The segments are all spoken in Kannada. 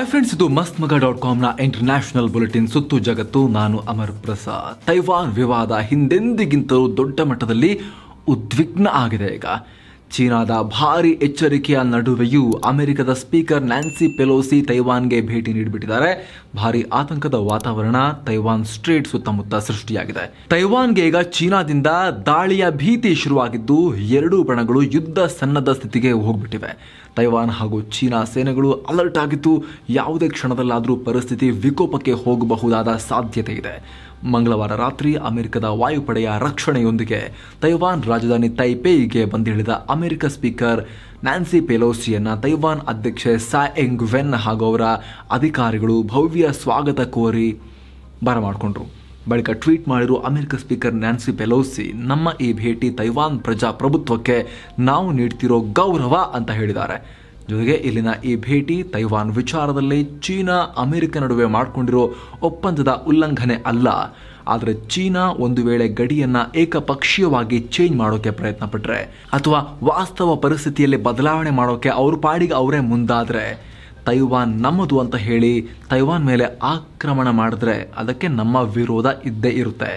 ಹಾಯ್ ಫ್ರೆಂಡ್ಸ್ ಇದು ಮಸ್ತ್ ಮಗ ಡಾಟ್ ಕಾಮ್ನ ಇಂಟರ್ನ್ಯಾಷನಲ್ ಬುಲೆಟಿನ್ ಸುತ್ತು ಜಗತ್ತು ನಾನು ಅಮರ್ ಪ್ರಸಾದ್ ತೈವಾನ್ ವಿವಾದ ಹಿಂದೆಂದಿಗಿಂತಲೂ ದೊಡ್ಡ ಮಟ್ಟದಲ್ಲಿ ಉದ್ವಿಗ್ನ ಆಗಿದೆ ಈಗ ಚೀನಾದ ಭಾರಿ ಎಚ್ಚರಿಕೆಯ ನಡುವೆಯೂ ಅಮೆರಿಕದ ಸ್ಪೀಕರ್ ನ್ಯಾನ್ಸಿ ಪೆಲೋಸಿ ತೈವಾನ್ಗೆ ಭೇಟಿ ನೀಡಿಬಿಟ್ಟಿದ್ದಾರೆ ಭಾರಿ ಆತಂಕದ ವಾತಾವರಣ ತೈವಾನ್ ಸ್ಟ್ರೇಟ್ ಸುತ್ತಮುತ್ತ ಸೃಷ್ಟಿಯಾಗಿದೆ ತೈವಾನ್ಗೆ ಈಗ ಚೀನಾದಿಂದ ದಾಳಿಯ ಭೀತಿ ಶುರುವಾಗಿದ್ದು ಎರಡೂ ಬಣಗಳು ಯುದ್ಧ ಸನ್ನದ್ಧ ಸ್ಥಿತಿಗೆ ಹೋಗ್ಬಿಟ್ಟಿವೆ ತೈವಾನ್ ಹಾಗೂ ಚೀನಾ ಸೇನೆಗಳು ಅಲರ್ಟ್ ಆಗಿದ್ದು ಯಾವುದೇ ಕ್ಷಣದಲ್ಲಾದರೂ ಪರಿಸ್ಥಿತಿ ವಿಕೋಪಕ್ಕೆ ಹೋಗಬಹುದಾದ ಸಾಧ್ಯತೆ ಇದೆ ಮಂಗಳವಾರ ರಾತ್ರಿ ಅಮೆರಿಕದ ವಾಯುಪಡೆಯ ರಕ್ಷಣೆಯೊಂದಿಗೆ ತೈವಾನ್ ರಾಜಧಾನಿ ತೈಪೇಯಿಗೆ ಬಂದಿಳಿದ ಅಮೆರಿಕ ಸ್ಪೀಕರ್ ನ್ಯಾನ್ಸಿ ಪೆಲೋಸಿಯನ್ನ ತೈವಾನ್ ಅಧ್ಯಕ್ಷೆ ಸಾ ಎಂಗ್ ವೆನ್ ಹಾಗೂ ಅವರ ಅಧಿಕಾರಿಗಳು ಭವ್ಯ ಸ್ವಾಗತ ಕೋರಿ ಬರಮಾಡಿಕೊಂಡ್ರು ಬಳಿಕ ಟ್ವೀಟ್ ಮಾಡಿರುವ ಅಮೆರಿಕ ಸ್ಪೀಕರ್ ನ್ಯಾನ್ಸಿ ಪೆಲೋಸಿ ನಮ್ಮ ಈ ಭೇಟಿ ತೈವಾನ್ ಪ್ರಜಾಪ್ರಭುತ್ವಕ್ಕೆ ನಾವು ನೀಡ್ತಿರೋ ಗೌರವ ಅಂತ ಹೇಳಿದ್ದಾರೆ ಜೊತೆಗೆ ಇಲ್ಲಿನ ಈ ಭೇಟಿ ತೈವಾನ್ ವಿಚಾರದಲ್ಲಿ ಚೀನಾ ಅಮೆರಿಕ ನಡುವೆ ಮಾಡಿಕೊಂಡಿರೋ ಒಪ್ಪಂದದ ಉಲ್ಲಂಘನೆ ಅಲ್ಲ ಆದರೆ ಚೀನಾ ಒಂದು ವೇಳೆ ಗಡಿಯನ್ನ ಏಕಪಕ್ಷೀಯವಾಗಿ ಚೇಂಜ್ ಮಾಡೋಕೆ ಪ್ರಯತ್ನ ಪಟ್ಟರೆ ಅಥವಾ ವಾಸ್ತವ ಪರಿಸ್ಥಿತಿಯಲ್ಲಿ ಬದಲಾವಣೆ ಮಾಡೋಕೆ ಅವ್ರ ಪಾಡಿಗೆ ಅವರೇ ಮುಂದಾದರೆ ತೈವಾನ್ ನಮ್ಮದು ಅಂತ ಹೇಳಿ ತೈವಾನ್ ಮೇಲೆ ಆಕ್ರಮಣ ಮಾಡಿದ್ರೆ ಅದಕ್ಕೆ ನಮ್ಮ ವಿರೋಧ ಇದ್ದೇ ಇರುತ್ತೆ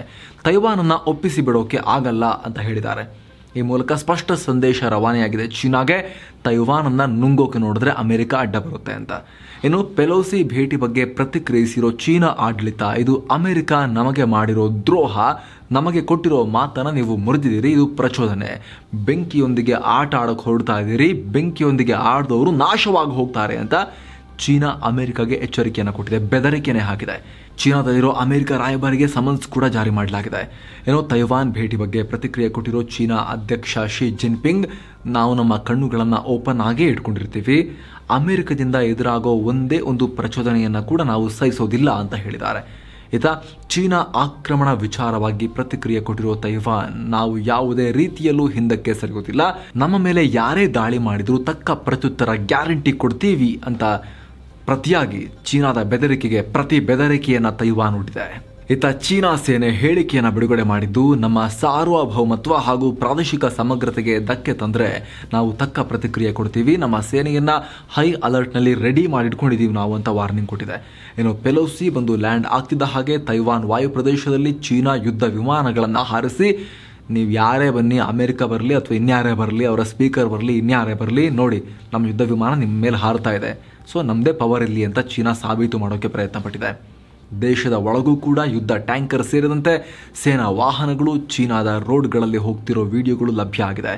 ತೈವಾನನ್ನು ಒಪ್ಪಿಸಿ ಬಿಡೋಕೆ ಆಗಲ್ಲ ಅಂತ ಹೇಳಿದ್ದಾರೆ ಈ ಮೂಲಕ ಸ್ಪಷ್ಟ ಸಂದೇಶ ರವಾನೆಯಾಗಿದೆ ಚೀನಾಗೆ ತೈವಾನನ್ನ ನುಂಗೋಕೆ ನೋಡಿದ್ರೆ ಅಮೆರಿಕ ಅಡ್ಡ ಬರುತ್ತೆ ಅಂತ ಇನ್ನು ಪೆಲೋಸಿ ಭೇಟಿ ಬಗ್ಗೆ ಪ್ರತಿಕ್ರಿಯಿಸಿರೋ ಚೀನಾ ಆಡಳಿತ ಇದು ಅಮೆರಿಕ ನಮಗೆ ಮಾಡಿರೋ ದ್ರೋಹ ನಮಗೆ ಕೊಟ್ಟಿರೋ ಮಾತನ್ನ ನೀವು ಮುರಿದಿದ್ದೀರಿ ಇದು ಪ್ರಚೋದನೆ ಬೆಂಕಿಯೊಂದಿಗೆ ಆಟ ಆಡೋಕೆ ಹೊರಡ್ತಾ ಇದ್ದೀರಿ ಬೆಂಕಿಯೊಂದಿಗೆ ಆಡದವರು ನಾಶವಾಗಿ ಹೋಗ್ತಾರೆ ಅಂತ ಚೀನಾ ಅಮೆರಿಕಾಗೆ ಎಚ್ಚರಿಕೆಯನ್ನು ಕೊಟ್ಟಿದೆ ಬೆದರಿಕೆನೇ ಹಾಕಿದೆ ಚೀನಾದಲ್ಲಿರೋ ಅಮೆರಿಕ ರಾಯಭಾರಿಗೆ ಸಮನ್ಸ್ ಕೂಡ ಜಾರಿ ಮಾಡಲಾಗಿದೆ ಏನೋ ತೈವಾನ್ ಭೇಟಿ ಬಗ್ಗೆ ಪ್ರತಿಕ್ರಿಯೆ ಕೊಟ್ಟಿರೋ ಚೀನಾ ಅಧ್ಯಕ್ಷ ಶಿ ಜಿನ್ಪಿಂಗ್ ನಾವು ನಮ್ಮ ಕಣ್ಣುಗಳನ್ನು ಓಪನ್ ಆಗೇ ಇಟ್ಕೊಂಡಿರ್ತೀವಿ ಅಮೆರಿಕದಿಂದ ಎದುರಾಗೋ ಒಂದೇ ಒಂದು ಪ್ರಚೋದನೆಯನ್ನು ಕೂಡ ನಾವು ಸಹಿಸೋದಿಲ್ಲ ಅಂತ ಹೇಳಿದ್ದಾರೆ ಇತ ಚೀನಾ ಆಕ್ರಮಣ ವಿಚಾರವಾಗಿ ಪ್ರತಿಕ್ರಿಯೆ ಕೊಟ್ಟಿರೋ ತೈವಾನ್ ನಾವು ಯಾವುದೇ ರೀತಿಯಲ್ಲೂ ಹಿಂದಕ್ಕೆ ಸರಿಗೋದಿಲ್ಲ ನಮ್ಮ ಮೇಲೆ ಯಾರೇ ದಾಳಿ ಮಾಡಿದರೂ ತಕ್ಕ ಪ್ರತ್ಯುತ್ತರ ಗ್ಯಾರಂಟಿ ಕೊಡ್ತೀವಿ ಅಂತ ಪ್ರತಿಯಾಗಿ ಚೀನಾದ ಬೆದರಿಕೆಗೆ ಪ್ರತಿ ಬೆದರಿಕೆಯನ್ನ ತೈವಾನ್ ಹುಟ್ಟಿದೆ ಇತ್ತ ಚೀನಾ ಸೇನೆ ಹೇಳಿಕೆಯನ್ನು ಬಿಡುಗಡೆ ಮಾಡಿದ್ದು ನಮ್ಮ ಸಾರ್ವಭೌಮತ್ವ ಹಾಗೂ ಪ್ರಾದೇಶಿಕ ಸಮಗ್ರತೆಗೆ ಧಕ್ಕೆ ತಂದರೆ ನಾವು ತಕ್ಕ ಪ್ರತಿಕ್ರಿಯೆ ಕೊಡ್ತೀವಿ ನಮ್ಮ ಸೇನೆಯನ್ನ ಹೈ ಅಲರ್ಟ್ನಲ್ಲಿ ರೆಡಿ ಮಾಡಿಟ್ಕೊಂಡಿದ್ದೀವಿ ನಾವು ಅಂತ ವಾರ್ನಿಂಗ್ ಕೊಟ್ಟಿದೆ ಏನು ಪೆಲೋಸಿ ಬಂದು ಲ್ಯಾಂಡ್ ಆಗ್ತಿದ್ದ ಹಾಗೆ ತೈವಾನ್ ವಾಯು ಪ್ರದೇಶದಲ್ಲಿ ಚೀನಾ ಯುದ್ಧ ವಿಮಾನಗಳನ್ನು ಹಾರಿಸಿ ನೀವು ಯಾರೇ ಬನ್ನಿ ಅಮೆರಿಕ ಬರಲಿ ಅಥವಾ ಇನ್ಯಾರೇ ಬರಲಿ ಅವರ ಸ್ಪೀಕರ್ ಬರಲಿ ಇನ್ಯಾರೇ ಬರಲಿ ನೋಡಿ ನಮ್ಮ ಯುದ್ಧ ವಿಮಾನ ನಿಮ್ಮ ಮೇಲೆ ಹಾರ್ತಾ ಇದೆ ಸೊ ನಮ್ಮದೇ ಪವರ್ ಇಲ್ಲಿ ಅಂತ ಚೀನಾ ಸಾಬೀತು ಮಾಡೋಕ್ಕೆ ಪ್ರಯತ್ನ ಪಟ್ಟಿದೆ ದೇಶದ ಒಳಗೂ ಕೂಡ ಯುದ್ಧ ಟ್ಯಾಂಕರ್ ಸೇರಿದಂತೆ ಸೇನಾ ವಾಹನಗಳು ಚೀನಾದ ರೋಡ್ಗಳಲ್ಲಿ ಹೋಗ್ತಿರೋ ವಿಡಿಯೋಗಳು ಲಭ್ಯ ಆಗಿದೆ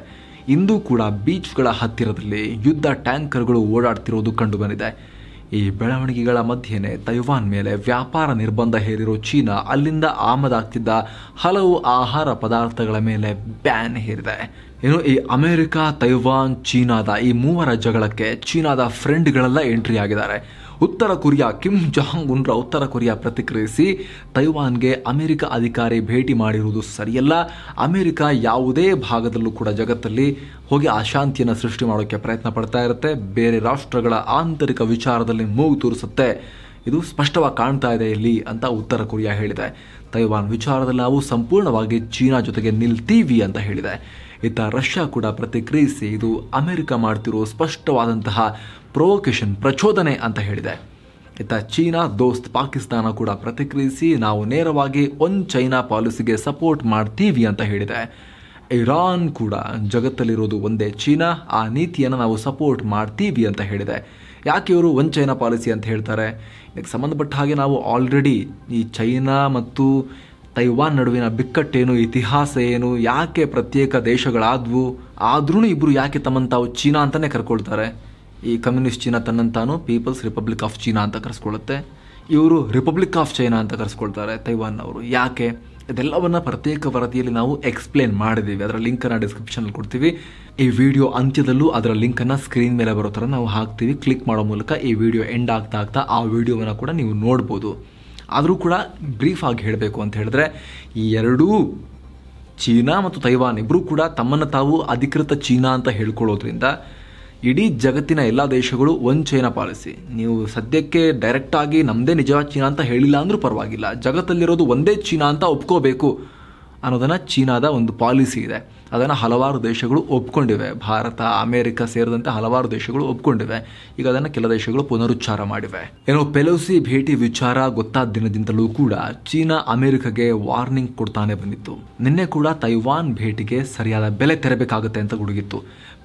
ಇಂದು ಕೂಡ ಬೀಚ್ಗಳ ಹತ್ತಿರದಲ್ಲಿ ಯುದ್ಧ ಟ್ಯಾಂಕರ್ಗಳು ಓಡಾಡ್ತಿರೋದು ಕಂಡುಬಂದಿದೆ ಈ ಬೆಳವಣಿಗೆಗಳ ಮಧ್ಯೆನೇ ತೈವಾನ್ ಮೇಲೆ ವ್ಯಾಪಾರ ನಿರ್ಬಂಧ ಹೇರಿರೋ ಚೀನಾ ಅಲ್ಲಿಂದ ಆಮದಾಗ್ತಿದ್ದ ಹಲವು ಆಹಾರ ಪದಾರ್ಥಗಳ ಮೇಲೆ ಬ್ಯಾನ್ ಹೇರಿದೆ ಏನು ಈ ಅಮೇರಿಕ ತೈವಾನ್ ಚೀನಾದ ಈ ಮೂವರ ಜಗಳಕ್ಕೆ ಚೀನಾದ ಫ್ರೆಂಡ್ಗಳೆಲ್ಲ ಎಂಟ್ರಿ ಆಗಿದ್ದಾರೆ ಉತ್ತರ ಕೊರಿಯಾ ಕಿಮ್ ಜಹಾಂಗ್ ಉನ್ರ ಉತ್ತರ ಕೊರಿಯಾ ಪ್ರತಿಕ್ರಿಯಿಸಿ ತೈವಾನ್ಗೆ ಅಮೆರಿಕ ಅಧಿಕಾರಿ ಭೇಟಿ ಮಾಡಿರುವುದು ಸರಿಯಲ್ಲ ಅಮೆರಿಕ ಯಾವುದೇ ಭಾಗದಲ್ಲೂ ಕೂಡ ಜಗತ್ತಲ್ಲಿ ಹೋಗಿ ಅಶಾಂತಿಯನ್ನು ಸೃಷ್ಟಿ ಮಾಡೋಕ್ಕೆ ಪ್ರಯತ್ನ ಪಡ್ತಾ ಇರುತ್ತೆ ಬೇರೆ ರಾಷ್ಟ್ರಗಳ ಆಂತರಿಕ ವಿಚಾರದಲ್ಲಿ ಮೂಗು ತೂರಿಸುತ್ತೆ ಇದು ಸ್ಪಷ್ಟವಾಗಿ ಕಾಣ್ತಾ ಇದೆ ಇಲ್ಲಿ ಅಂತ ಉತ್ತರ ಕೊರಿಯಾ ಹೇಳಿದೆ ತೈವಾನ್ ವಿಚಾರದಲ್ಲಿ ನಾವು ಸಂಪೂರ್ಣವಾಗಿ ಚೀನಾ ಜೊತೆಗೆ ನಿಲ್ತೀವಿ ಅಂತ ಹೇಳಿದೆ ಇತ್ತ ರಷ್ಯಾ ಕೂಡ ಪ್ರತಿಕ್ರಿಯಿಸಿ ಇದು ಅಮೆರಿಕ ಮಾಡ್ತಿರೋ ಸ್ಪಷ್ಟವಾದಂತಹ ಪ್ರೊವೊಕೇಶನ್ ಪ್ರಚೋದನೆ ಅಂತ ಹೇಳಿದೆ ಇತ್ತ ಚೀನಾ ದೋಸ್ತ್ ಪಾಕಿಸ್ತಾನ ಕೂಡ ಪ್ರತಿಕ್ರಿಯಿಸಿ ನಾವು ನೇರವಾಗಿ ಒನ್ ಚೈನಾ ಪಾಲಿಸಿಗೆ ಸಪೋರ್ಟ್ ಮಾಡ್ತೀವಿ ಅಂತ ಹೇಳಿದೆ ಇರಾನ್ ಕೂಡ ಜಗತ್ತಲ್ಲಿರೋದು ಒಂದೇ ಚೀನಾ ಆ ನೀತಿಯನ್ನು ನಾವು ಸಪೋರ್ಟ್ ಮಾಡ್ತೀವಿ ಅಂತ ಹೇಳಿದೆ ಯಾಕೆ ಇವರು ಒನ್ ಚೈನಾ ಪಾಲಿಸಿ ಅಂತ ಹೇಳ್ತಾರೆ ಇದಕ್ಕೆ ಸಂಬಂಧಪಟ್ಟ ಹಾಗೆ ನಾವು ಆಲ್ರೆಡಿ ಈ ಚೈನಾ ಮತ್ತು ತೈವಾನ್ ನಡುವಿನ ಬಿಕ್ಕಟ್ಟೇನು ಇತಿಹಾಸ ಏನು ಯಾಕೆ ಪ್ರತ್ಯೇಕ ದೇಶಗಳಾದವು ಆದ್ರೂ ಇಬ್ಬರು ಯಾಕೆ ತಮ್ಮಂತ ಚೀನಾ ಅಂತಾನೆ ಕರ್ಕೊಳ್ತಾರೆ ಈ ಕಮ್ಯುನಿಸ್ಟ್ ಚೀನಾ ತನ್ನಂತಾನು ಪೀಪಲ್ಸ್ ರಿಪಬ್ಲಿಕ್ ಆಫ್ ಚೀನಾ ಅಂತ ಕರೆಸ್ಕೊಳ್ಳುತ್ತೆ ಇವರು ರಿಪಬ್ಲಿಕ್ ಆಫ್ ಚೈನಾ ಅಂತ ಕರೆಸ್ಕೊಳ್ತಾರೆ ಅವರು ಯಾಕೆ ಇದೆಲ್ಲವನ್ನ ಪ್ರತ್ಯೇಕ ವರದಿಯಲ್ಲಿ ನಾವು ಎಕ್ಸ್ಪ್ಲೇನ್ ಮಾಡಿದ್ದೀವಿ ಅದರ ಲಿಂಕ್ ಡಿಸ್ಕ್ರಿಪ್ಷನ್ ಅಲ್ಲಿ ಕೊಡ್ತೀವಿ ಈ ವಿಡಿಯೋ ಅಂತ್ಯದಲ್ಲೂ ಅದರ ಲಿಂಕ್ ಅನ್ನ ಸ್ಕ್ರೀನ್ ಮೇಲೆ ಬರೋ ಥರ ನಾವು ಹಾಕ್ತೀವಿ ಕ್ಲಿಕ್ ಮಾಡೋ ಮೂಲಕ ಈ ವಿಡಿಯೋ ಎಂಡ್ ಆಗ್ತಾ ಆಗ್ತಾ ಆ ವಿಡಿಯೋವನ್ನು ಕೂಡ ನೀವು ನೋಡ್ಬೋದು ಆದರೂ ಕೂಡ ಬ್ರೀಫಾಗಿ ಹೇಳಬೇಕು ಅಂತ ಹೇಳಿದ್ರೆ ಈ ಎರಡೂ ಚೀನಾ ಮತ್ತು ತೈವಾನ್ ಇಬ್ಬರೂ ಕೂಡ ತಮ್ಮನ್ನು ತಾವು ಅಧಿಕೃತ ಚೀನಾ ಅಂತ ಹೇಳ್ಕೊಳ್ಳೋದ್ರಿಂದ ಇಡೀ ಜಗತ್ತಿನ ಎಲ್ಲ ದೇಶಗಳು ಒಂದು ಚೈನಾ ಪಾಲಿಸಿ ನೀವು ಸದ್ಯಕ್ಕೆ ಡೈರೆಕ್ಟಾಗಿ ನಮ್ಮದೇ ನಿಜವಾದ ಚೀನಾ ಅಂತ ಹೇಳಿಲ್ಲ ಅಂದರೂ ಪರವಾಗಿಲ್ಲ ಜಗತ್ತಲ್ಲಿರೋದು ಒಂದೇ ಚೀನಾ ಅಂತ ಒಪ್ಕೋಬೇಕು ಅನ್ನೋದನ್ನು ಚೀನಾದ ಒಂದು ಪಾಲಿಸಿ ಇದೆ ಅದನ್ನು ಹಲವಾರು ದೇಶಗಳು ಒಪ್ಕೊಂಡಿವೆ ಭಾರತ ಅಮೆರಿಕ ಸೇರಿದಂತೆ ಹಲವಾರು ದೇಶಗಳು ಒಪ್ಕೊಂಡಿವೆ ಈಗ ಅದನ್ನು ಕೆಲ ದೇಶಗಳು ಪುನರುಚ್ಚಾರ ಮಾಡಿವೆ ಏನು ಪೆಲೋಸಿ ಭೇಟಿ ವಿಚಾರ ಗೊತ್ತಾದ ದಿನದಿಂದಲೂ ಕೂಡ ಚೀನಾ ಅಮೆರಿಕಗೆ ವಾರ್ನಿಂಗ್ ಕೊಡ್ತಾನೆ ಬಂದಿತ್ತು ನಿನ್ನೆ ಕೂಡ ತೈವಾನ್ ಭೇಟಿಗೆ ಸರಿಯಾದ ಬೆಲೆ ತೆರಬೇಕಾಗುತ್ತೆ ಅಂತ ಗುಡುಗಿತ್ತು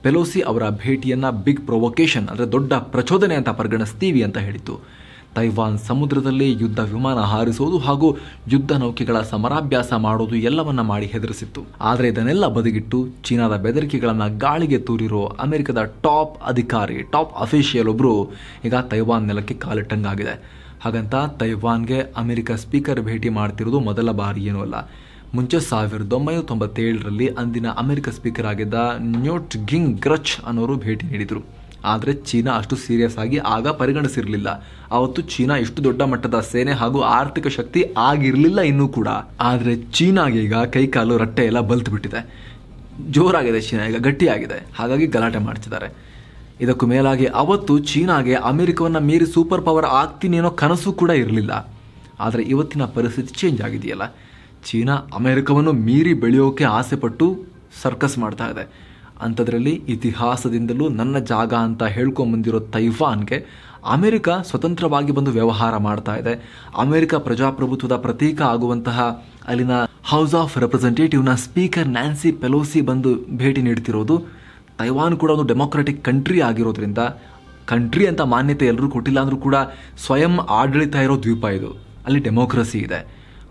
ಪೆಲೋಸಿ ಅವರ ಭೇಟಿಯನ್ನ ಬಿಗ್ ಪ್ರೊವೊಕೇಶನ್ ಅಂದರೆ ದೊಡ್ಡ ಪ್ರಚೋದನೆ ಅಂತ ಪರಿಗಣಿಸ್ತೀವಿ ಅಂತ ಹೇಳಿತ್ತು ತೈವಾನ್ ಸಮುದ್ರದಲ್ಲೇ ಯುದ್ಧ ವಿಮಾನ ಹಾರಿಸುವುದು ಹಾಗೂ ಯುದ್ಧ ನೌಕೆಗಳ ಸಮರಾಭ್ಯಾಸ ಮಾಡೋದು ಎಲ್ಲವನ್ನ ಮಾಡಿ ಹೆದರಿಸಿತ್ತು ಆದರೆ ಇದನ್ನೆಲ್ಲ ಬದಿಗಿಟ್ಟು ಚೀನಾದ ಬೆದರಿಕೆಗಳನ್ನು ಗಾಳಿಗೆ ತೂರಿರೋ ಅಮೆರಿಕದ ಟಾಪ್ ಅಧಿಕಾರಿ ಟಾಪ್ ಅಫಿಷಿಯಲ್ ಒಬ್ಬರು ಈಗ ತೈವಾನ್ ನೆಲಕ್ಕೆ ಕಾಲಿಟ್ಟಂಗಾಗಿದೆ ಹಾಗಂತ ತೈವಾನ್ಗೆ ಅಮೆರಿಕ ಸ್ಪೀಕರ್ ಭೇಟಿ ಮಾಡ್ತಿರೋದು ಮೊದಲ ಬಾರಿ ಏನೂ ಅಲ್ಲ ಮುಂಚೆ ಸಾವಿರದ ಒಂಬೈನೂರ ತೊಂಬತ್ತೇಳರಲ್ಲಿ ಅಂದಿನ ಅಮೆರಿಕ ಸ್ಪೀಕರ್ ಆಗಿದ್ದ ನ್ಯೂಟ್ ಗಿಂಗ್ ಗ್ರಚ್ ಅನ್ನೋರು ಭೇಟಿ ನೀಡಿದರು ಆದರೆ ಚೀನಾ ಅಷ್ಟು ಸೀರಿಯಸ್ ಆಗಿ ಆಗ ಪರಿಗಣಿಸಿರಲಿಲ್ಲ ಅವತ್ತು ಚೀನಾ ಇಷ್ಟು ದೊಡ್ಡ ಮಟ್ಟದ ಸೇನೆ ಹಾಗೂ ಆರ್ಥಿಕ ಶಕ್ತಿ ಆಗಿರಲಿಲ್ಲ ಇನ್ನೂ ಕೂಡ ಆದರೆ ಚೀನಾಗೆ ಈಗ ಕೈಕಾಲು ರಟ್ಟೆ ಎಲ್ಲ ಬಲ್ತು ಬಿಟ್ಟಿದೆ ಜೋರಾಗಿದೆ ಚೀನಾ ಈಗ ಗಟ್ಟಿಯಾಗಿದೆ ಹಾಗಾಗಿ ಗಲಾಟೆ ಮಾಡ್ತಿದ್ದಾರೆ ಇದಕ್ಕೂ ಮೇಲಾಗಿ ಅವತ್ತು ಚೀನಾಗೆ ಅಮೆರಿಕವನ್ನು ಮೀರಿ ಸೂಪರ್ ಪವರ್ ಆಗ್ತೀನಿ ಅನ್ನೋ ಕನಸು ಕೂಡ ಇರಲಿಲ್ಲ ಆದರೆ ಇವತ್ತಿನ ಪರಿಸ್ಥಿತಿ ಚೇಂಜ್ ಆಗಿದೆಯಲ್ಲ ಚೀನಾ ಅಮೆರಿಕವನ್ನು ಮೀರಿ ಬೆಳೆಯೋಕೆ ಆಸೆಪಟ್ಟು ಸರ್ಕಸ್ ಮಾಡ್ತಾ ಇದೆ ಅಂಥದ್ರಲ್ಲಿ ಇತಿಹಾಸದಿಂದಲೂ ನನ್ನ ಜಾಗ ಅಂತ ಹೇಳ್ಕೊಂಬಂದಿರೋ ತೈವಾನ್ಗೆ ಅಮೆರಿಕ ಸ್ವತಂತ್ರವಾಗಿ ಬಂದು ವ್ಯವಹಾರ ಮಾಡ್ತಾ ಇದೆ ಅಮೆರಿಕ ಪ್ರಜಾಪ್ರಭುತ್ವದ ಪ್ರತೀಕ ಆಗುವಂತಹ ಅಲ್ಲಿನ ಹೌಸ್ ಆಫ್ ರೆಪ್ರೆಸೆಂಟೇಟಿವ್ನ ಸ್ಪೀಕರ್ ನ್ಯಾನ್ಸಿ ಪೆಲೋಸಿ ಬಂದು ಭೇಟಿ ನೀಡ್ತಿರೋದು ತೈವಾನ್ ಕೂಡ ಒಂದು ಡೆಮೊಕ್ರೆಟಿಕ್ ಕಂಟ್ರಿ ಆಗಿರೋದ್ರಿಂದ ಕಂಟ್ರಿ ಅಂತ ಮಾನ್ಯತೆ ಎಲ್ಲರೂ ಕೊಟ್ಟಿಲ್ಲ ಅಂದರೂ ಕೂಡ ಸ್ವಯಂ ಆಡಳಿತ ಇರೋ ದ್ವೀಪ ಇದು ಅಲ್ಲಿ ಡೆಮೋಕ್ರಸಿ ಇದೆ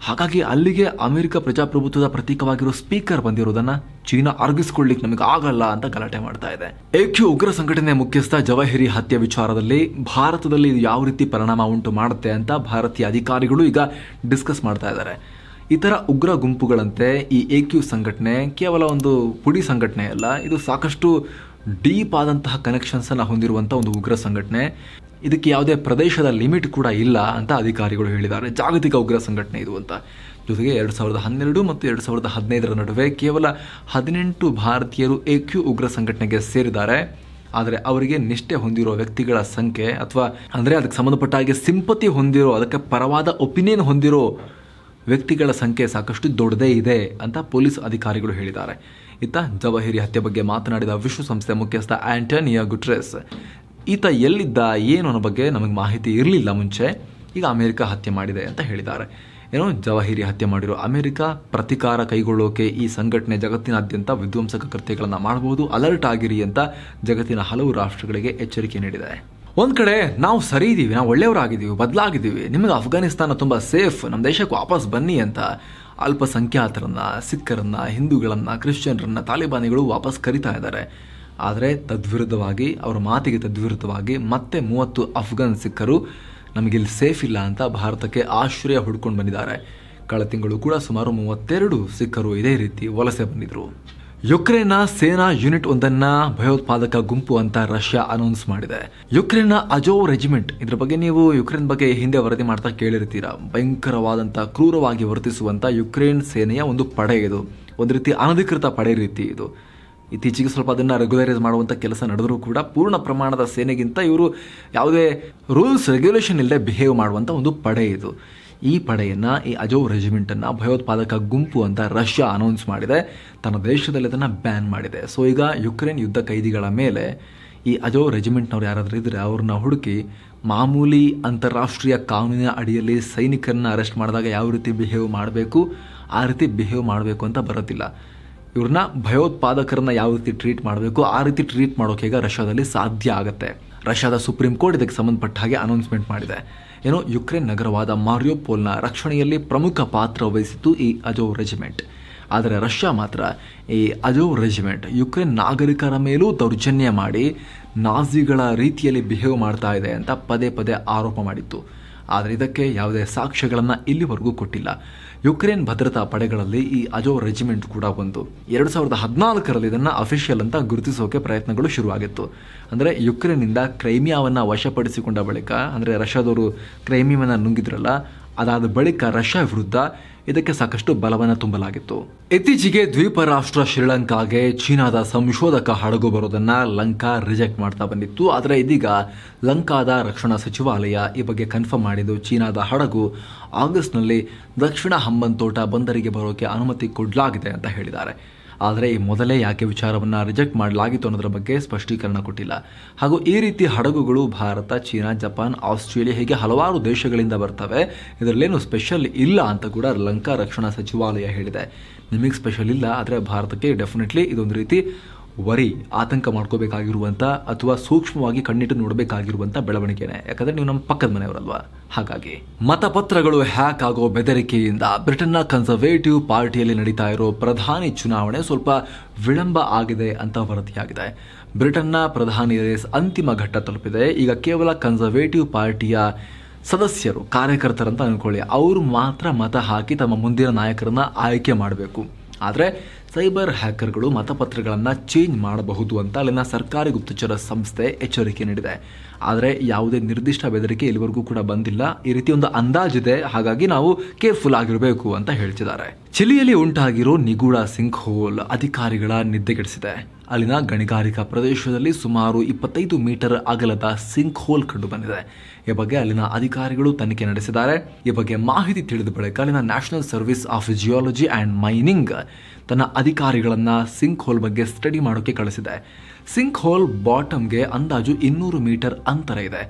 ಹಾಗಾಗಿ ಅಲ್ಲಿಗೆ ಅಮೆರಿಕ ಪ್ರಜಾಪ್ರಭುತ್ವದ ಪ್ರತೀಕವಾಗಿರೋ ಸ್ಪೀಕರ್ ಬಂದಿರೋದನ್ನ ಚೀನಾ ಅರ್ಗಿಸ್ಕೊಳ್ಳಿಕ್ ನಮಗೆ ಆಗಲ್ಲ ಅಂತ ಗಲಾಟೆ ಮಾಡ್ತಾ ಇದೆ ಏಕ್ಯು ಉಗ್ರ ಸಂಘಟನೆ ಮುಖ್ಯಸ್ಥ ಜವಾಹಿರಿ ಹತ್ಯೆ ವಿಚಾರದಲ್ಲಿ ಭಾರತದಲ್ಲಿ ಇದು ಯಾವ ರೀತಿ ಪರಿಣಾಮ ಉಂಟು ಮಾಡುತ್ತೆ ಅಂತ ಭಾರತೀಯ ಅಧಿಕಾರಿಗಳು ಈಗ ಡಿಸ್ಕಸ್ ಮಾಡ್ತಾ ಇದ್ದಾರೆ ಇತರ ಉಗ್ರ ಗುಂಪುಗಳಂತೆ ಈ ಏಕ್ಯು ಸಂಘಟನೆ ಕೇವಲ ಒಂದು ಪುಡಿ ಸಂಘಟನೆ ಅಲ್ಲ ಇದು ಸಾಕಷ್ಟು ಡೀಪ್ ಆದಂತಹ ಅನ್ನ ಹೊಂದಿರುವಂತಹ ಒಂದು ಉಗ್ರ ಸಂಘಟನೆ ಇದಕ್ಕೆ ಯಾವುದೇ ಪ್ರದೇಶದ ಲಿಮಿಟ್ ಕೂಡ ಇಲ್ಲ ಅಂತ ಅಧಿಕಾರಿಗಳು ಹೇಳಿದ್ದಾರೆ ಜಾಗತಿಕ ಉಗ್ರ ಸಂಘಟನೆ ಇದು ಅಂತ ಜೊತೆಗೆ ಎರಡು ಸಾವಿರದ ಹನ್ನೆರಡು ಮತ್ತು ಎರಡು ಸಾವಿರದ ಹದಿನೈದರ ನಡುವೆ ಕೇವಲ ಹದಿನೆಂಟು ಭಾರತೀಯರು ಎಕ್ಯು ಉಗ್ರ ಸಂಘಟನೆಗೆ ಸೇರಿದ್ದಾರೆ ಆದರೆ ಅವರಿಗೆ ನಿಷ್ಠೆ ಹೊಂದಿರೋ ವ್ಯಕ್ತಿಗಳ ಸಂಖ್ಯೆ ಅಥವಾ ಅಂದರೆ ಅದಕ್ಕೆ ಸಂಬಂಧಪಟ್ಟ ಹಾಗೆ ಸಿಂಪತಿ ಹೊಂದಿರೋ ಅದಕ್ಕೆ ಪರವಾದ ಒಪಿನಿಯನ್ ಹೊಂದಿರೋ ವ್ಯಕ್ತಿಗಳ ಸಂಖ್ಯೆ ಸಾಕಷ್ಟು ದೊಡ್ಡದೇ ಇದೆ ಅಂತ ಪೊಲೀಸ್ ಅಧಿಕಾರಿಗಳು ಹೇಳಿದ್ದಾರೆ ಇತ್ತ ಜವಾಹಿರಿ ಹತ್ಯೆ ಬಗ್ಗೆ ಮಾತನಾಡಿದ ವಿಶ್ವಸಂಸ್ಥೆ ಮುಖ್ಯಸ್ಥ ಆಂಟೋನಿಯಾ ಗುಟ್ರೆಸ್ ಈತ ಎಲ್ಲಿದ್ದ ಏನು ಅನ್ನೋ ಬಗ್ಗೆ ನಮಗೆ ಮಾಹಿತಿ ಇರಲಿಲ್ಲ ಮುಂಚೆ ಈಗ ಅಮೆರಿಕ ಹತ್ಯೆ ಮಾಡಿದೆ ಅಂತ ಹೇಳಿದ್ದಾರೆ ಏನೋ ಜವಾಹಿರಿ ಹತ್ಯೆ ಮಾಡಿರೋ ಅಮೆರಿಕ ಪ್ರತಿಕಾರ ಕೈಗೊಳ್ಳೋಕೆ ಈ ಸಂಘಟನೆ ಜಗತ್ತಿನಾದ್ಯಂತ ವಿಧ್ವಂಸಕ ಕೃತ್ಯಗಳನ್ನು ಮಾಡಬಹುದು ಅಲರ್ಟ್ ಆಗಿರಿ ಅಂತ ಜಗತ್ತಿನ ಹಲವು ರಾಷ್ಟ್ರಗಳಿಗೆ ಎಚ್ಚರಿಕೆ ನೀಡಿದೆ ಒಂದು ಕಡೆ ನಾವು ಸರಿ ಇದ್ದೀವಿ ನಾವು ಒಳ್ಳೆಯವರಾಗಿದ್ದೀವಿ ಬದಲಾಗಿದ್ದೀವಿ ನಿಮಗೆ ಅಫ್ಘಾನಿಸ್ತಾನ ತುಂಬ ಸೇಫ್ ನಮ್ಮ ದೇಶಕ್ಕೆ ವಾಪಸ್ ಬನ್ನಿ ಅಂತ ಅಲ್ಪಸಂಖ್ಯಾತರನ್ನ ಸಿಖ್ಖರನ್ನ ಹಿಂದೂಗಳನ್ನ ಕ್ರಿಶ್ಚಿಯನ್ರನ್ನ ತಾಲಿಬಾನಿಗಳು ವಾಪಸ್ ಕರಿತಾ ಇದ್ದಾರೆ ಆದರೆ ತದ್ವಿರುದ್ಧವಾಗಿ ಅವರ ಮಾತಿಗೆ ತದ್ವಿರುದ್ಧವಾಗಿ ಮತ್ತೆ ಮೂವತ್ತು ಅಫ್ಘಾನ್ ಸಿಖ್ಖರು ನಮಗಿಲ್ಲಿ ಸೇಫ್ ಇಲ್ಲ ಅಂತ ಭಾರತಕ್ಕೆ ಆಶ್ರಯ ಹುಡ್ಕೊಂಡು ಬಂದಿದ್ದಾರೆ ಕಳೆದ ತಿಂಗಳು ಕೂಡ ಸುಮಾರು ಮೂವತ್ತೆರಡು ಸಿಖ್ಖರು ಇದೇ ರೀತಿ ವಲಸೆ ಬಂದಿದ್ರು ಯುಕ್ರೇನ್ನ ಸೇನಾ ಯೂನಿಟ್ ಒಂದನ್ನ ಭಯೋತ್ಪಾದಕ ಗುಂಪು ಅಂತ ರಷ್ಯಾ ಅನೌನ್ಸ್ ಮಾಡಿದೆ ಯುಕ್ರೇನ್ನ ಅಜೋ ರೆಜಿಮೆಂಟ್ ಇದ್ರ ಬಗ್ಗೆ ನೀವು ಯುಕ್ರೇನ್ ಬಗ್ಗೆ ಹಿಂದೆ ವರದಿ ಮಾಡ್ತಾ ಕೇಳಿರ್ತೀರಾ ಭಯಂಕರವಾದಂತ ಕ್ರೂರವಾಗಿ ವರ್ತಿಸುವಂತ ಯುಕ್ರೇನ್ ಸೇನೆಯ ಒಂದು ಪಡೆ ಇದು ಒಂದು ರೀತಿ ಅನಧಿಕೃತ ಪಡೆ ರೀತಿ ಇದು ಇತ್ತೀಚೆಗೆ ಸ್ವಲ್ಪ ಅದನ್ನು ರೆಗ್ಯುಲರೈಸ್ ಮಾಡುವಂಥ ಕೆಲಸ ನಡೆದರೂ ಕೂಡ ಪೂರ್ಣ ಪ್ರಮಾಣದ ಸೇನೆಗಿಂತ ಇವರು ಯಾವುದೇ ರೂಲ್ಸ್ ರೆಗ್ಯುಲೇಷನ್ ಇಲ್ಲದೆ ಬಿಹೇವ್ ಮಾಡುವಂಥ ಒಂದು ಪಡೆ ಇದು ಈ ಪಡೆಯನ್ನು ಈ ಅಜೋವ್ ರೆಜಿಮೆಂಟನ್ನು ಭಯೋತ್ಪಾದಕ ಗುಂಪು ಅಂತ ರಷ್ಯಾ ಅನೌನ್ಸ್ ಮಾಡಿದೆ ತನ್ನ ದೇಶದಲ್ಲಿ ಅದನ್ನು ಬ್ಯಾನ್ ಮಾಡಿದೆ ಸೊ ಈಗ ಯುಕ್ರೇನ್ ಯುದ್ಧ ಕೈದಿಗಳ ಮೇಲೆ ಈ ಅಜೋ ರೆಜಿಮೆಂಟ್ನವ್ರು ಯಾರಾದರೂ ಇದ್ದರೆ ಅವ್ರನ್ನ ಹುಡುಕಿ ಮಾಮೂಲಿ ಅಂತಾರಾಷ್ಟ್ರೀಯ ಕಾನೂನಿನ ಅಡಿಯಲ್ಲಿ ಸೈನಿಕರನ್ನ ಅರೆಸ್ಟ್ ಮಾಡಿದಾಗ ಯಾವ ರೀತಿ ಬಿಹೇವ್ ಮಾಡಬೇಕು ಆ ರೀತಿ ಬಿಹೇವ್ ಮಾಡಬೇಕು ಅಂತ ಬರೋದಿಲ್ಲ ಇವ್ರನ್ನ ಭಯೋತ್ಪಾದಕರನ್ನ ಯಾವ ರೀತಿ ಟ್ರೀಟ್ ಮಾಡಬೇಕು ಆ ರೀತಿ ಟ್ರೀಟ್ ಮಾಡೋಕೆ ಈಗ ರಷ್ಯಾದಲ್ಲಿ ಸಾಧ್ಯ ಆಗುತ್ತೆ ರಷ್ಯಾದ ಸುಪ್ರೀಂ ಕೋರ್ಟ್ ಇದಕ್ಕೆ ಸಂಬಂಧಪಟ್ಟ ಹಾಗೆ ಅನೌನ್ಸ್ಮೆಂಟ್ ಮಾಡಿದೆ ಏನು ಯುಕ್ರೇನ್ ನಗರವಾದ ಮಾರಿಯೋಪೋಲ್ನ ರಕ್ಷಣೆಯಲ್ಲಿ ಪ್ರಮುಖ ಪಾತ್ರ ವಹಿಸಿತ್ತು ಈ ಅಜೋ ರೆಜಿಮೆಂಟ್ ಆದರೆ ರಷ್ಯಾ ಮಾತ್ರ ಈ ಅಜೋ ರೆಜಿಮೆಂಟ್ ಯುಕ್ರೇನ್ ನಾಗರಿಕರ ಮೇಲೂ ದೌರ್ಜನ್ಯ ಮಾಡಿ ನಾಜಿಗಳ ರೀತಿಯಲ್ಲಿ ಬಿಹೇವ್ ಮಾಡ್ತಾ ಇದೆ ಅಂತ ಪದೇ ಪದೇ ಆರೋಪ ಮಾಡಿತ್ತು ಆದರೆ ಇದಕ್ಕೆ ಯಾವುದೇ ಸಾಕ್ಷ್ಯಗಳನ್ನು ಇಲ್ಲಿವರೆಗೂ ಕೊಟ್ಟಿಲ್ಲ ಯುಕ್ರೇನ್ ಭದ್ರತಾ ಪಡೆಗಳಲ್ಲಿ ಈ ಅಜೋ ರೆಜಿಮೆಂಟ್ ಕೂಡ ಒಂದು ಎರಡು ಸಾವಿರದ ಹದಿನಾಲ್ಕರಲ್ಲಿ ಇದನ್ನ ಅಫಿಷಿಯಲ್ ಅಂತ ಗುರುತಿಸೋಕೆ ಪ್ರಯತ್ನಗಳು ಶುರುವಾಗಿತ್ತು ಅಂದರೆ ಯುಕ್ರೇನಿಂದ ಕ್ರೈಮಿಯಾವನ್ನ ವಶಪಡಿಸಿಕೊಂಡ ಬಳಿಕ ಅಂದರೆ ರಷ್ಯಾದವರು ಕ್ರೈಮಿಯವನ್ನು ನುಂಗಿದ್ರಲ್ಲ ಅದಾದ ಬಳಿಕ ರಷ್ಯಾ ವಿರುದ್ಧ ಇದಕ್ಕೆ ಸಾಕಷ್ಟು ಬಲವನ್ನು ತುಂಬಲಾಗಿತ್ತು ಇತ್ತೀಚೆಗೆ ದ್ವೀಪ ರಾಷ್ಟ್ರ ಶ್ರೀಲಂಕಾಗೆ ಚೀನಾದ ಸಂಶೋಧಕ ಹಡಗು ಬರೋದನ್ನ ಲಂಕಾ ರಿಜೆಕ್ಟ್ ಮಾಡ್ತಾ ಬಂದಿತ್ತು ಆದರೆ ಇದೀಗ ಲಂಕಾದ ರಕ್ಷಣಾ ಸಚಿವಾಲಯ ಈ ಬಗ್ಗೆ ಕನ್ಫರ್ಮ್ ಮಾಡಿದ್ದು ಚೀನಾದ ಹಡಗು ಆಗಸ್ಟ್ನಲ್ಲಿ ದಕ್ಷಿಣ ತೋಟ ಬಂದರಿಗೆ ಬರೋಕೆ ಅನುಮತಿ ಕೊಡಲಾಗಿದೆ ಅಂತ ಹೇಳಿದ್ದಾರೆ ಆದರೆ ಈ ಮೊದಲೇ ಯಾಕೆ ವಿಚಾರವನ್ನು ರಿಜೆಕ್ಟ್ ಮಾಡಲಾಗಿತ್ತು ಅನ್ನೋದರ ಬಗ್ಗೆ ಸ್ಪಷ್ಟೀಕರಣ ಕೊಟ್ಟಿಲ್ಲ ಹಾಗೂ ಈ ರೀತಿ ಹಡಗುಗಳು ಭಾರತ ಚೀನಾ ಜಪಾನ್ ಆಸ್ಟ್ರೇಲಿಯಾ ಹೀಗೆ ಹಲವಾರು ದೇಶಗಳಿಂದ ಬರ್ತವೆ ಇದರಲ್ಲೇನು ಸ್ಪೆಷಲ್ ಇಲ್ಲ ಅಂತ ಕೂಡ ಲಂಕಾ ರಕ್ಷಣಾ ಸಚಿವಾಲಯ ಹೇಳಿದೆ ನಿಮಗೆ ಸ್ಪೆಷಲ್ ಇಲ್ಲ ಆದರೆ ಭಾರತಕ್ಕೆ ಡೆಫಿನೆಟ್ಲಿ ಇದೊಂದು ರೀತಿ ವರಿ ಆತಂಕ ಮಾಡ್ಕೋಬೇಕಾಗಿರುವಂಥ ಅಥವಾ ಸೂಕ್ಷ್ಮವಾಗಿ ಕಣ್ಣಿಟ್ಟು ನೋಡಬೇಕಾಗಿರುವಂಥ ಬೆಳವಣಿಗೆನೆ ಯಾಕಂದರೆ ನೀವು ನಮ್ಮ ಪಕ್ಕದ ಮನೆಯವರಲ್ವಾ ಹಾಗಾಗಿ ಮತಪತ್ರಗಳು ಹ್ಯಾಕ್ ಆಗೋ ಬೆದರಿಕೆಯಿಂದ ಬ್ರಿಟನ್ನ ಕನ್ಸರ್ವೇಟಿವ್ ಪಾರ್ಟಿಯಲ್ಲಿ ನಡೀತಾ ಇರೋ ಪ್ರಧಾನಿ ಚುನಾವಣೆ ಸ್ವಲ್ಪ ವಿಳಂಬ ಆಗಿದೆ ಅಂತ ವರದಿಯಾಗಿದೆ ಬ್ರಿಟನ್ನ ಪ್ರಧಾನಿ ರೇಸ್ ಅಂತಿಮ ಘಟ್ಟ ತಲುಪಿದೆ ಈಗ ಕೇವಲ ಕನ್ಸರ್ವೇಟಿವ್ ಪಾರ್ಟಿಯ ಸದಸ್ಯರು ಕಾರ್ಯಕರ್ತರಂತ ಅಂದ್ಕೊಳ್ಳಿ ಅವರು ಮಾತ್ರ ಮತ ಹಾಕಿ ತಮ್ಮ ಮುಂದಿನ ನಾಯಕರನ್ನ ಆಯ್ಕೆ ಮಾಡಬೇಕು ಆದರೆ ಸೈಬರ್ ಹ್ಯಾಕರ್ಗಳು ಮತಪತ್ರಗಳನ್ನು ಚೇಂಜ್ ಮಾಡಬಹುದು ಅಂತ ಅಲ್ಲಿನ ಸರ್ಕಾರಿ ಗುಪ್ತಚರ ಸಂಸ್ಥೆ ಎಚ್ಚರಿಕೆ ನೀಡಿದೆ ಆದರೆ ಯಾವುದೇ ನಿರ್ದಿಷ್ಟ ಬೆದರಿಕೆ ಇಲ್ಲಿವರೆಗೂ ಕೂಡ ಬಂದಿಲ್ಲ ಈ ರೀತಿ ಒಂದು ಅಂದಾಜಿದೆ ಹಾಗಾಗಿ ನಾವು ಕೇರ್ಫುಲ್ ಆಗಿರಬೇಕು ಅಂತ ಹೇಳ್ತಿದ್ದಾರೆ ಚಿಲಿಯಲ್ಲಿ ಉಂಟಾಗಿರೋ ನಿಗೂಢ ಸಿಂಕ್ ಹೋಲ್ ಅಧಿಕಾರಿಗಳ ನಿದ್ದೆಗೆಡಿಸಿದೆ ಅಲ್ಲಿನ ಗಣಿಗಾರಿಕಾ ಪ್ರದೇಶದಲ್ಲಿ ಸುಮಾರು ಇಪ್ಪತ್ತೈದು ಮೀಟರ್ ಅಗಲದ ಸಿಂಕ್ ಹೋಲ್ ಕಂಡುಬಂದಿದೆ ಈ ಬಗ್ಗೆ ಅಲ್ಲಿನ ಅಧಿಕಾರಿಗಳು ತನಿಖೆ ನಡೆಸಿದ್ದಾರೆ ಈ ಬಗ್ಗೆ ಮಾಹಿತಿ ತಿಳಿದ ಬಳಿಕ ಅಲ್ಲಿನ national service of geology and mining ತನ್ನ ಅಧಿಕಾರಿಗಳನ್ನು ಸಿಂಕ್ ಹೋಲ್ ಬಗ್ಗೆ ಸ್ಟಡಿ ಮಾಡೋಕ್ಕೆ ಕಳಿಸಿದೆ ಸಿಂಕ್ ಹೋಲ್ ಬಾಟಮ್ಗೆ ಅಂದಾಜು ಇನ್ನೂರು ಮೀಟರ್ ಅಂತರ ಇದೆ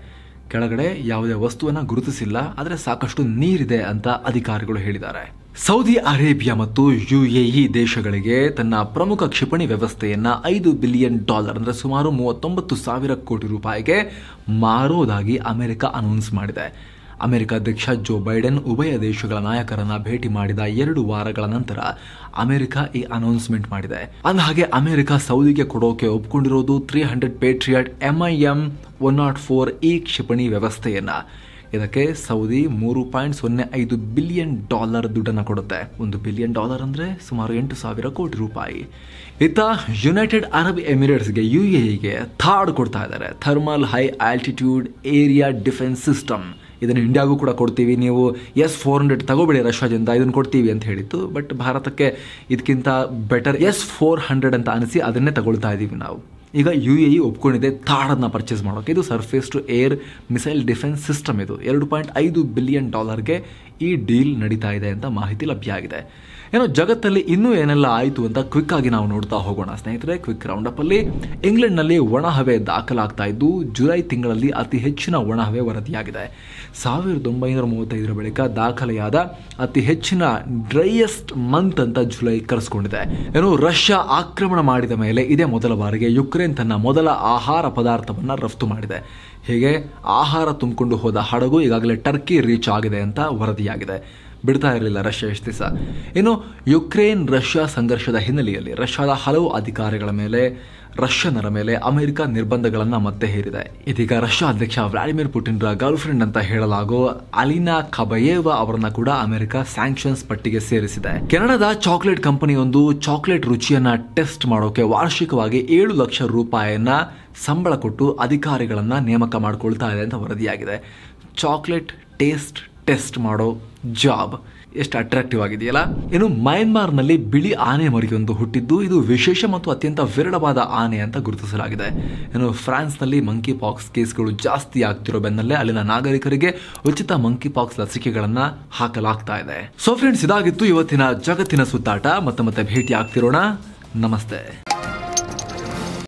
ಕೆಳಗಡೆ ಯಾವುದೇ ವಸ್ತುವನ್ನು ಗುರುತಿಸಿಲ್ಲ ಆದರೆ ಸಾಕಷ್ಟು ನೀರಿದೆ ಅಂತ ಅಧಿಕಾರಿಗಳು ಹೇಳಿದ್ದಾರೆ ಸೌದಿ ಅರೇಬಿಯಾ ಮತ್ತು ಯುಎಇ ದೇಶಗಳಿಗೆ ತನ್ನ ಪ್ರಮುಖ ಕ್ಷಿಪಣಿ ವ್ಯವಸ್ಥೆಯನ್ನು ಐದು ಬಿಲಿಯನ್ ಡಾಲರ್ ಅಂದ್ರೆ ಸುಮಾರು ಮೂವತ್ತೊಂಬತ್ತು ಸಾವಿರ ಕೋಟಿ ರೂಪಾಯಿಗೆ ಮಾರೋದಾಗಿ ಅಮೆರಿಕ ಅನೌನ್ಸ್ ಮಾಡಿದೆ ಅಮೆರಿಕ ಅಧ್ಯಕ್ಷ ಜೋ ಬೈಡೆನ್ ಉಭಯ ದೇಶಗಳ ನಾಯಕರನ್ನ ಭೇಟಿ ಮಾಡಿದ ಎರಡು ವಾರಗಳ ನಂತರ ಅಮೆರಿಕ ಈ ಅನೌನ್ಸ್ಮೆಂಟ್ ಮಾಡಿದೆ ಅಂದಹಾಗೆ ಅಮೆರಿಕ ಸೌದಿಗೆ ಕೊಡೋಕೆ ಒಪ್ಪಿಕೊಂಡಿರೋದು three hundred Patriot MIM one nought four ಈ ಕ್ಷಿಪಣಿ ವ್ಯವಸ್ಥೆಯನ್ನು ಇದಕ್ಕೆ ಸೌದಿ ಮೂರು ಪಾಯಿಂಟ್ ಸೊನ್ನೆ ಐದು ಬಿಲಿಯನ್ ಡಾಲರ್ ದುಡ್ಡನ್ನು ಕೊಡುತ್ತೆ ಒಂದು ಬಿಲಿಯನ್ ಡಾಲರ್ ಅಂದರೆ ಸುಮಾರು ಎಂಟು ಸಾವಿರ ಕೋಟಿ ರೂಪಾಯಿ ಇತ್ತ ಯುನೈಟೆಡ್ ಅರಬ್ ಎಮಿರೇಟ್ಸ್ಗೆ ಯು ಎಗೆ ಥಾರ್ಡ್ ಕೊಡ್ತಾ ಇದ್ದಾರೆ thermal high altitude area defence system ಇದನ್ನು ಇಂಡಿಯಾಗೂ ಕೂಡ ಕೊಡ್ತೀವಿ ನೀವು ಎಸ್ ಫೋರ್ ಹಂಡ್ರೆಡ್ ತಗೋಬೇಡಿ ರಷ್ಯಾದಿಂದ ಇದನ್ನು ಕೊಡ್ತೀವಿ ಅಂತ ಹೇಳಿತ್ತು ಬಟ್ ಭಾರತಕ್ಕೆ ಇದಕ್ಕಿಂತ ಬೆಟರ್ ಎಸ್ ಫೋರ್ ಹಂಡ್ರೆಡ್ ಅಂತ ಅನಿಸಿ ಅದನ್ನೇ ತಗೊಳ್ತಾ ಇದ್ದೀವಿ ನಾವು ಈಗ ಯು ಎ ಇ ಒಪ್ಕೊಂಡಿದೆ ಥಾಡನ್ನು ಪರ್ಚೇಸ್ ಮಾಡೋಕ್ಕೆ ಇದು surface to air missile defence system ಇದು ಎರಡು ಪಾಯಿಂಟ್ ಐದು ಬಿಲಿಯನ್ ಡಾಲರ್ಗೆ ಈ ಡೀಲ್ ನಡೀತಾ ಇದೆ ಅಂತ ಮಾಹಿತಿ ಲಭ್ಯ ಆಗಿದೆ ಏನೋ ಜಗತ್ತಲ್ಲಿ ಇನ್ನೂ ಏನೆಲ್ಲ ಆಯಿತು ಅಂತ ಕ್ವಿಕ್ ಆಗಿ ನಾವು ನೋಡ್ತಾ ಹೋಗೋಣ ಸ್ನೇಹಿತರೆ ಕ್ವಿಕ್ ರೌಂಡ್ ಅಪ್ ಅಲ್ಲಿ ಇಂಗ್ಲೆಂಡ್ನಲ್ಲಿ ಒಣಹವೆ ದಾಖಲಾಗ್ತಾ ಇದ್ದು ಜುಲೈ ತಿಂಗಳಲ್ಲಿ ಅತಿ ಹೆಚ್ಚಿನ ಒಣಹವೆ ವರದಿಯಾಗಿದೆ ಸಾವಿರದ ಒಂಬೈನೂರ ಮೂವತ್ತೈದರ ಬಳಿಕ ದಾಖಲೆಯಾದ ಅತಿ ಹೆಚ್ಚಿನ ಡ್ರೈಯೆಸ್ಟ್ ಮಂತ್ ಅಂತ ಜುಲೈ ಕರೆಸ್ಕೊಂಡಿದೆ ಏನೋ ರಷ್ಯಾ ಆಕ್ರಮಣ ಮಾಡಿದ ಮೇಲೆ ಇದೇ ಮೊದಲ ಬಾರಿಗೆ ಯುಕ್ರೇನ್ ತನ್ನ ಮೊದಲ ಆಹಾರ ಪದಾರ್ಥವನ್ನು ರಫ್ತು ಮಾಡಿದೆ ಹೀಗೆ ಆಹಾರ ತುಂಬಿಕೊಂಡು ಹೋದ ಹಡಗು ಈಗಾಗಲೇ ಟರ್ಕಿ ರೀಚ್ ಆಗಿದೆ ಅಂತ ವರದಿಯಾಗಿದೆ ಬಿಡ್ತಾ ಇರಲಿಲ್ಲ ರಷ್ಯಾ ಎಷ್ಟು ದಿವಸ ಇನ್ನು ಯುಕ್ರೇನ್ ರಷ್ಯಾ ಸಂಘರ್ಷದ ಹಿನ್ನೆಲೆಯಲ್ಲಿ ರಷ್ಯಾದ ಹಲವು ಅಧಿಕಾರಿಗಳ ಮೇಲೆ ರಷ್ಯನರ ಮೇಲೆ ಅಮೆರಿಕ ನಿರ್ಬಂಧಗಳನ್ನು ಮತ್ತೆ ಹೇರಿದೆ ಇದೀಗ ರಷ್ಯಾ ಅಧ್ಯಕ್ಷ ವ್ಲಾಡಿಮಿರ್ ಪುಟಿನ್ರ ಗರ್ಲ್ಫ್ರೆಂಡ್ ಅಂತ ಹೇಳಲಾಗೋ ಅಲಿನಾ ಕಬಯೇವ ಅವರನ್ನ ಕೂಡ ಅಮೆರಿಕ ಸ್ಯಾಂಕ್ಷನ್ಸ್ ಪಟ್ಟಿಗೆ ಸೇರಿಸಿದೆ ಕೆನಡಾದ ಚಾಕ್ಲೇಟ್ ಕಂಪನಿಯೊಂದು ಚಾಕ್ಲೇಟ್ ರುಚಿಯನ್ನ ಟೆಸ್ಟ್ ಮಾಡೋಕೆ ವಾರ್ಷಿಕವಾಗಿ ಏಳು ಲಕ್ಷ ರೂಪಾಯಿಯನ್ನ ಸಂಬಳ ಕೊಟ್ಟು ಅಧಿಕಾರಿಗಳನ್ನ ನೇಮಕ ಮಾಡಿಕೊಳ್ತಾ ಇದೆ ಅಂತ ವರದಿಯಾಗಿದೆ ಚಾಕ್ಲೇಟ್ ಟೇಸ್ಟ್ ಟೆಸ್ಟ್ ಮಾಡೋ ಜಾಬ್ ಎಷ್ಟು ಅಟ್ರಾಕ್ಟಿವ್ ಆಗಿದೆಯಲ್ಲ ಇನ್ನು ಮ್ಯಾನ್ಮಾರ್ನಲ್ಲಿ ಬಿಳಿ ಆನೆ ಮರಿಯೊಂದು ಹುಟ್ಟಿದ್ದು ಇದು ವಿಶೇಷ ಮತ್ತು ಅತ್ಯಂತ ವಿರಳವಾದ ಆನೆ ಅಂತ ಗುರುತಿಸಲಾಗಿದೆ ಇನ್ನು ಫ್ರಾನ್ಸ್ನಲ್ಲಿ ಮಂಕಿ ಪಾಕ್ಸ್ ಕೇಸ್ಗಳು ಜಾಸ್ತಿ ಆಗ್ತಿರೋ ಬೆನ್ನಲ್ಲೇ ಅಲ್ಲಿನ ನಾಗರಿಕರಿಗೆ ಉಚಿತ ಮಂಕಿ ಪಾಕ್ಸ್ ಲಸಿಕೆಗಳನ್ನು ಹಾಕಲಾಗ್ತಾ ಇದೆ ಸೊ ಫ್ರೆಂಡ್ಸ್ ಇದಾಗಿತ್ತು ಇವತ್ತಿನ ಜಗತ್ತಿನ ಸುತ್ತಾಟ ಮತ್ತೆ ಮತ್ತೆ ಭೇಟಿ ಆಗ್ತಿರೋಣ ನಮಸ್ತೆ